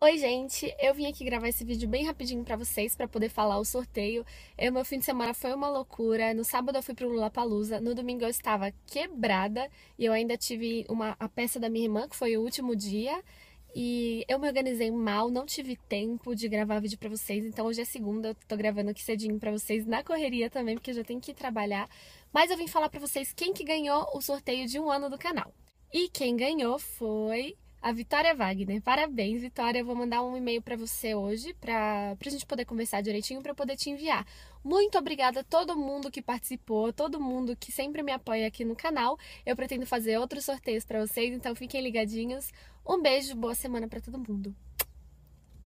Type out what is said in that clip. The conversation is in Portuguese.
Oi, gente! Eu vim aqui gravar esse vídeo bem rapidinho para vocês, para poder falar o sorteio. meu fim de semana foi uma loucura. No sábado eu fui pro Palusa, no domingo eu estava quebrada e eu ainda tive uma, a peça da minha irmã, que foi o último dia. E eu me organizei mal, não tive tempo de gravar vídeo para vocês, então hoje é segunda, eu tô gravando aqui cedinho para vocês na correria também, porque eu já tenho que trabalhar. Mas eu vim falar para vocês quem que ganhou o sorteio de um ano do canal. E quem ganhou foi a Vitória Wagner. Parabéns, Vitória. Eu vou mandar um e-mail para você hoje, para a gente poder conversar direitinho, para poder te enviar. Muito obrigada a todo mundo que participou, todo mundo que sempre me apoia aqui no canal. Eu pretendo fazer outros sorteios para vocês, então fiquem ligadinhos. Um beijo, boa semana para todo mundo.